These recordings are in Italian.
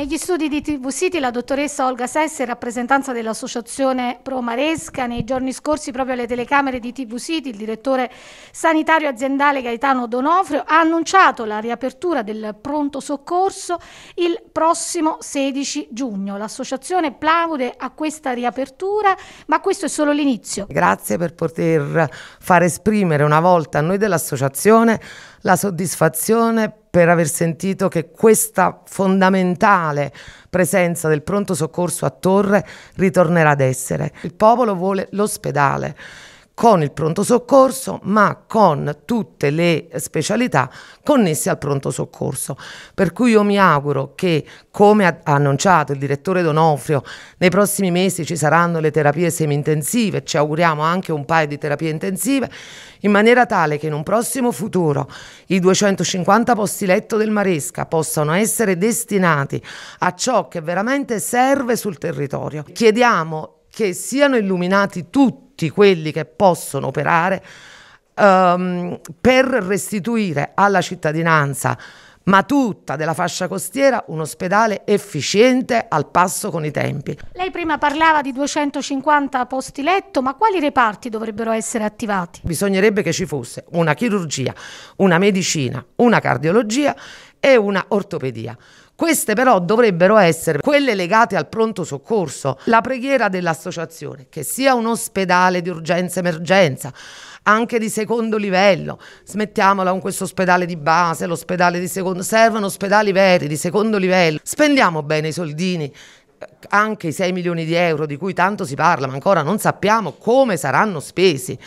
Negli studi di TV City la dottoressa Olga Sessi, rappresentanza dell'associazione Pro Maresca, nei giorni scorsi proprio alle telecamere di TV City il direttore sanitario aziendale Gaetano Donofrio ha annunciato la riapertura del pronto soccorso il prossimo 16 giugno. L'associazione plaude a questa riapertura, ma questo è solo l'inizio. Grazie per poter far esprimere una volta a noi dell'associazione la soddisfazione per aver sentito che questa fondamentale presenza del pronto soccorso a Torre ritornerà ad essere. Il popolo vuole l'ospedale con il pronto soccorso, ma con tutte le specialità connesse al pronto soccorso. Per cui io mi auguro che, come ha annunciato il direttore Donofrio, nei prossimi mesi ci saranno le terapie semi-intensive, ci auguriamo anche un paio di terapie intensive, in maniera tale che in un prossimo futuro i 250 posti letto del Maresca possano essere destinati a ciò che veramente serve sul territorio. Chiediamo che siano illuminati tutti tutti quelli che possono operare um, per restituire alla cittadinanza ma tutta della fascia costiera un ospedale efficiente al passo con i tempi. Lei prima parlava di 250 posti letto, ma quali reparti dovrebbero essere attivati? Bisognerebbe che ci fosse una chirurgia, una medicina, una cardiologia e una ortopedia. Queste però dovrebbero essere quelle legate al pronto soccorso. La preghiera dell'associazione, che sia un ospedale di urgenza-emergenza, anche di secondo livello, smettiamola con questo ospedale di base, l'ospedale di secondo, servono ospedali veri di secondo livello. Spendiamo bene i soldini, anche i 6 milioni di euro di cui tanto si parla, ma ancora non sappiamo come saranno spesi.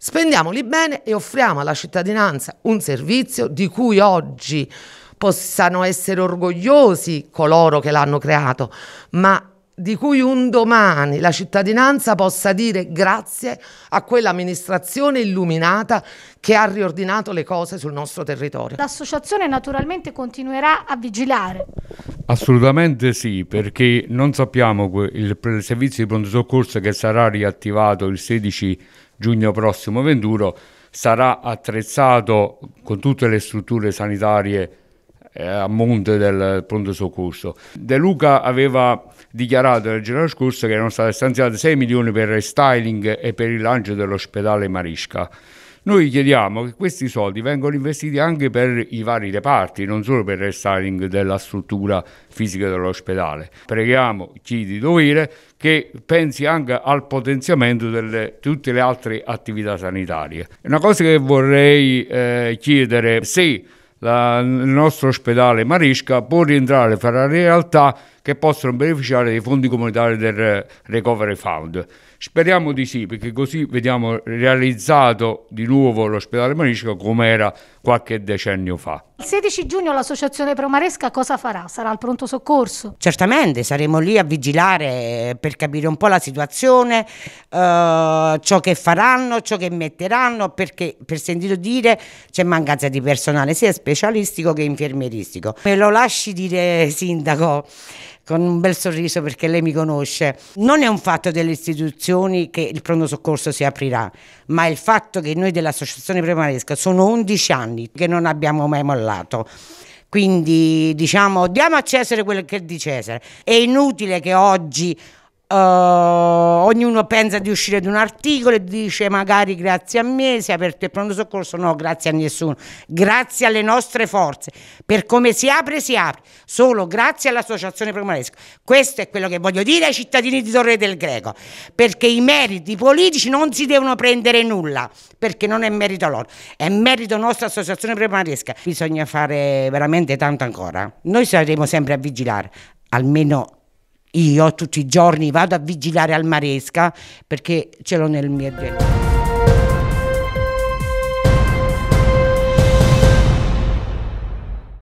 Spendiamoli bene e offriamo alla cittadinanza un servizio di cui oggi possano essere orgogliosi coloro che l'hanno creato, ma di cui un domani la cittadinanza possa dire grazie a quell'amministrazione illuminata che ha riordinato le cose sul nostro territorio. L'associazione naturalmente continuerà a vigilare. Assolutamente sì, perché non sappiamo il servizio di pronto soccorso che sarà riattivato il 16 giugno prossimo 21, sarà attrezzato con tutte le strutture sanitarie eh, a monte del pronto soccorso. De Luca aveva dichiarato nel giorno scorso che erano stati stanziati 6 milioni per restyling e per il lancio dell'ospedale Marisca. Noi chiediamo che questi soldi vengano investiti anche per i vari reparti, non solo per il restyling della struttura fisica dell'ospedale. Preghiamo chi di dovere che pensi anche al potenziamento di tutte le altre attività sanitarie. Una cosa che vorrei eh, chiedere se la, il nostro ospedale Marisca può rientrare fra realtà che possono beneficiare dei fondi comunitari del Recovery Fund. Speriamo di sì, perché così vediamo realizzato di nuovo l'ospedale Manisco come era qualche decennio fa. Il 16 giugno l'associazione Promaresca cosa farà? Sarà al pronto soccorso? Certamente, saremo lì a vigilare per capire un po' la situazione, eh, ciò che faranno, ciò che metteranno, perché per sentito dire c'è mancanza di personale sia specialistico che infermieristico. Me lo lasci dire sindaco, con un bel sorriso perché lei mi conosce. Non è un fatto delle istituzioni che il pronto soccorso si aprirà, ma è il fatto che noi dell'associazione Premaresca sono 11 anni che non abbiamo mai mollato. Quindi diciamo diamo a Cesare quello che è di Cesare. È inutile che oggi Uh, ognuno pensa di uscire da un articolo e dice magari grazie a me si è aperto il pronto soccorso, no grazie a nessuno, grazie alle nostre forze, per come si apre si apre, solo grazie all'associazione Promaresco. Questo è quello che voglio dire ai cittadini di Torre del Greco, perché i meriti politici non si devono prendere nulla, perché non è merito loro, è merito nostra associazione primaresca, bisogna fare veramente tanto ancora, noi saremo sempre a vigilare, almeno io tutti i giorni vado a vigilare al Maresca perché ce l'ho nel mio genere.